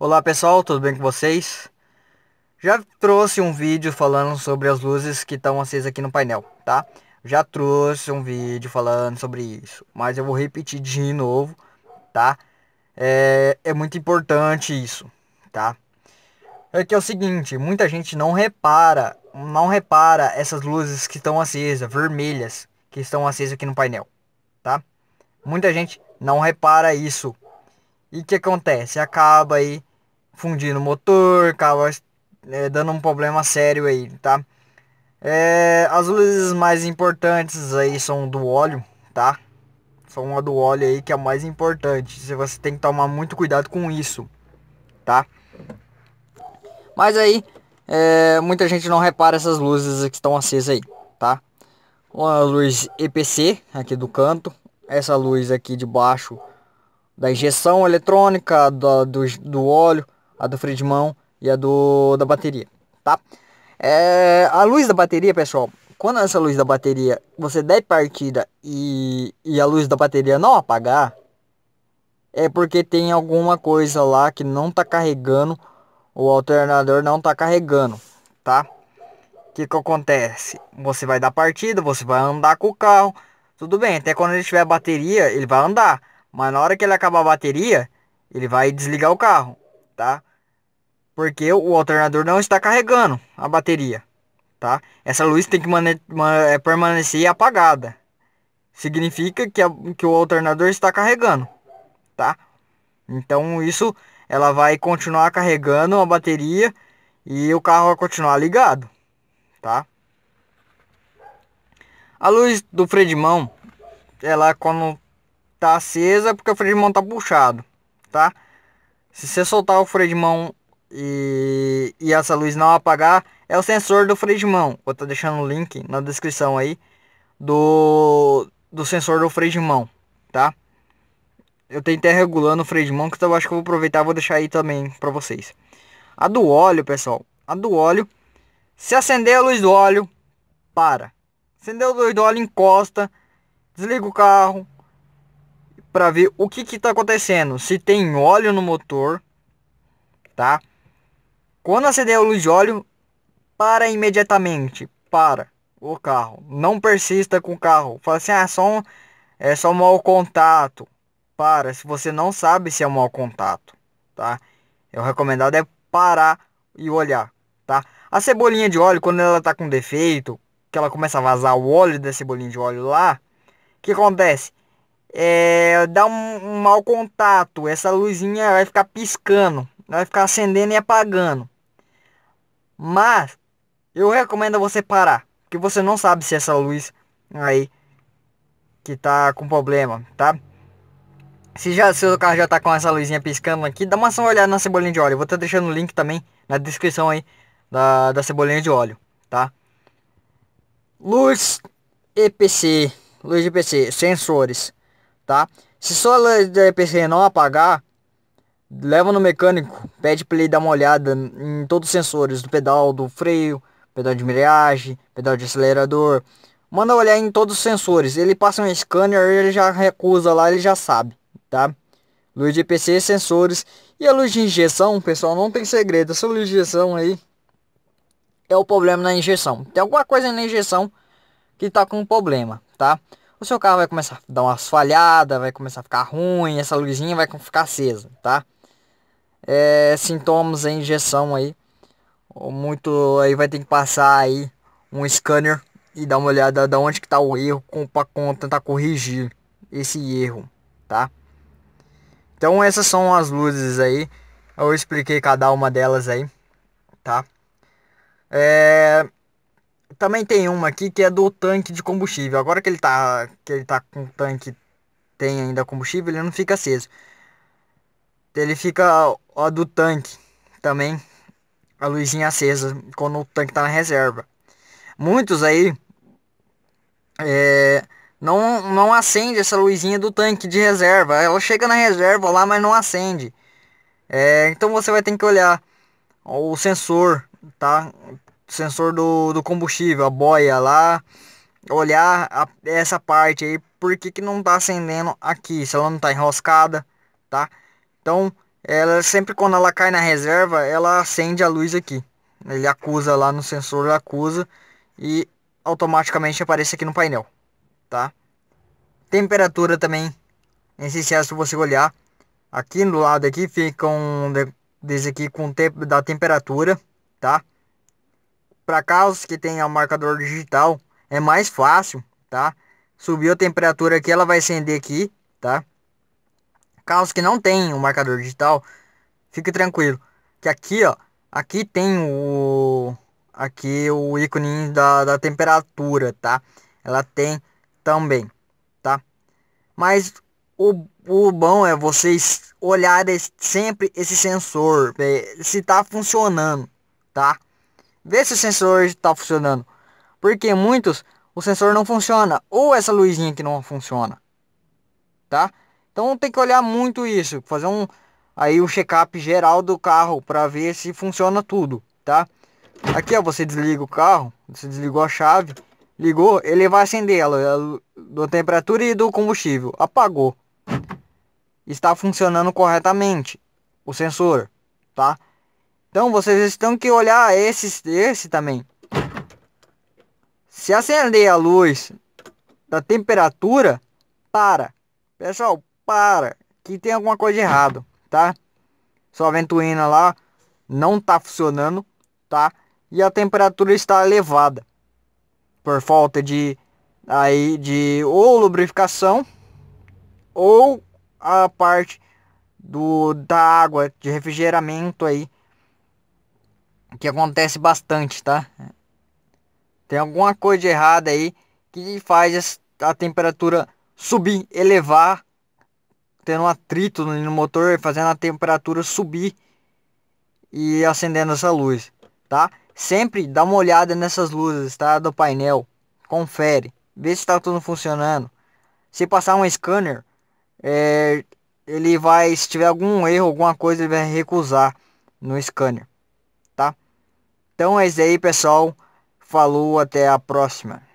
Olá pessoal, tudo bem com vocês? Já trouxe um vídeo falando sobre as luzes que estão acesas aqui no painel, tá? Já trouxe um vídeo falando sobre isso, mas eu vou repetir de novo, tá? É, é muito importante isso, tá? É que é o seguinte, muita gente não repara, não repara essas luzes que estão acesas, vermelhas, que estão acesas aqui no painel, tá? Muita gente não repara isso. E o que acontece? Acaba aí fundindo o motor, acaba é, dando um problema sério aí, tá? É, as luzes mais importantes aí são do óleo, tá? São uma do óleo aí que é a mais importante. Você tem que tomar muito cuidado com isso, tá? Mas aí, é, muita gente não repara essas luzes que estão acesas aí, tá? Uma luz EPC aqui do canto. Essa luz aqui de baixo da injeção eletrônica, do, do, do óleo a do freio de mão e a do da bateria, tá? É, a luz da bateria, pessoal, quando essa luz da bateria você der partida e, e a luz da bateria não apagar, é porque tem alguma coisa lá que não tá carregando, o alternador não tá carregando, tá? O que que acontece? Você vai dar partida, você vai andar com o carro, tudo bem, até quando ele tiver bateria, ele vai andar, mas na hora que ele acabar a bateria, ele vai desligar o carro, tá? porque o alternador não está carregando a bateria, tá? Essa luz tem que eh, permanecer apagada. Significa que, a, que o alternador está carregando, tá? Então isso ela vai continuar carregando a bateria e o carro vai continuar ligado, tá? A luz do freio de mão, ela quando tá acesa, é porque o freio de mão tá puxado, tá? Se você soltar o freio de mão e, e essa luz não apagar, é o sensor do freio de mão. Vou estar tá deixando o link na descrição aí do, do sensor do freio de mão, tá? Eu tenho até regulando o freio de mão, que eu acho que eu vou aproveitar e vou deixar aí também para vocês. A do óleo, pessoal. A do óleo. Se acender a luz do óleo, para. Acendeu a luz do óleo, encosta. Desliga o carro. Para ver o que que tá acontecendo. Se tem óleo no motor. Tá? Quando acender a luz de óleo, para imediatamente. Para o carro. Não persista com o carro. Fala assim, ah, é só um, é só um mau contato. Para, se você não sabe se é um mau contato, tá? O recomendado é parar e olhar, tá? A cebolinha de óleo, quando ela tá com defeito, que ela começa a vazar o óleo da cebolinha de óleo lá, o que acontece? É, dá um, um mau contato, essa luzinha vai ficar piscando, vai ficar acendendo e apagando. Mas eu recomendo você parar, porque você não sabe se essa luz aí que tá com problema, tá? Se já seu carro já tá com essa luzinha piscando aqui, dá uma só olhada na cebolinha de óleo. Vou estar tá deixando o link também na descrição aí da, da cebolinha de óleo, tá? Luz EPC, luz EPC, sensores, tá? Se sua luz da EPC não apagar, leva no mecânico, pede para ele dar uma olhada em todos os sensores do pedal, do freio, pedal de embreagem, pedal de acelerador. Manda olhar em todos os sensores. Ele passa um scanner, ele já recusa lá, ele já sabe, tá? Luz de EPC, sensores e a luz de injeção, pessoal, não tem segredo. Essa luz de injeção aí é o problema na injeção. Tem alguma coisa na injeção que tá com um problema, tá? O seu carro vai começar a dar umas falhadas, vai começar a ficar ruim, essa luzinha vai ficar acesa, tá? é, sintomas em é injeção aí. Muito aí vai ter que passar aí um scanner e dar uma olhada da onde que tá o erro para tentar corrigir esse erro, tá? Então essas são as luzes aí. Eu expliquei cada uma delas aí, tá? É... Também tem uma aqui que é do tanque de combustível. Agora que ele tá, que ele tá com tanque tem ainda combustível, ele não fica aceso. Ele fica do tanque também. A luzinha acesa quando o tanque tá na reserva. Muitos aí é, não, não acende essa luzinha do tanque de reserva. Ela chega na reserva lá, mas não acende. É, então você vai ter que olhar o sensor, tá? O sensor do, do combustível, a boia lá. Olhar a, essa parte aí, por que, que não tá acendendo aqui? Se ela não tá enroscada, tá? Então, ela sempre quando ela cai na reserva, ela acende a luz aqui. Ele acusa lá no sensor, acusa e automaticamente aparece aqui no painel, tá? Temperatura também, nesse caso se você olhar, aqui no lado aqui fica um desse aqui com tempo da temperatura, tá? Para casos que tem um marcador digital, é mais fácil, tá? Subiu a temperatura aqui, ela vai acender aqui, tá? Carros que não tem o um marcador digital, fique tranquilo. Que aqui, ó, aqui tem o aqui o ícone da, da temperatura, tá? Ela tem também, tá? Mas o, o bom é vocês olharem sempre esse sensor, se tá funcionando, tá? Vê se o sensor está funcionando. Porque muitos, o sensor não funciona. Ou essa luzinha que não funciona. Tá? Então tem que olhar muito isso, fazer um aí um check-up geral do carro para ver se funciona tudo, tá? Aqui ó, você desliga o carro, você desligou a chave, ligou, ele vai acender ela da temperatura e do combustível, apagou. Está funcionando corretamente o sensor, tá? Então vocês estão que olhar esse, esse também. Se acender a luz da temperatura, para. Pessoal, para, que tem alguma coisa errada, tá? Sua ventoinha lá não tá funcionando, tá? E a temperatura está elevada por falta de aí de ou lubrificação ou a parte do da água de refrigeramento aí que acontece bastante, tá? Tem alguma coisa errada aí que faz a temperatura subir, elevar tendo um atrito no motor, fazendo a temperatura subir e acendendo essa luz, tá? Sempre dá uma olhada nessas luzes, tá? Do painel, confere, vê se está tudo funcionando. Se passar um scanner, é, ele vai, se tiver algum erro, alguma coisa, ele vai recusar no scanner, tá? Então é isso aí, pessoal. Falou, até a próxima.